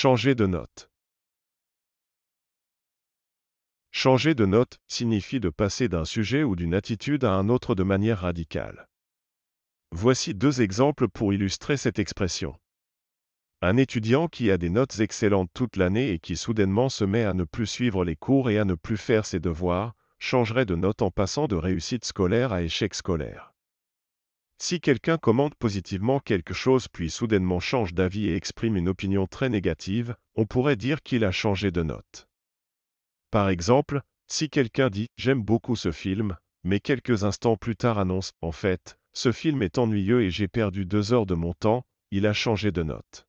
Changer de note. Changer de note signifie de passer d'un sujet ou d'une attitude à un autre de manière radicale. Voici deux exemples pour illustrer cette expression. Un étudiant qui a des notes excellentes toute l'année et qui soudainement se met à ne plus suivre les cours et à ne plus faire ses devoirs, changerait de note en passant de réussite scolaire à échec scolaire. Si quelqu'un commente positivement quelque chose puis soudainement change d'avis et exprime une opinion très négative, on pourrait dire qu'il a changé de note. Par exemple, si quelqu'un dit ⁇ J'aime beaucoup ce film ⁇ mais quelques instants plus tard annonce ⁇ En fait, ce film est ennuyeux et j'ai perdu deux heures de mon temps ⁇ il a changé de note.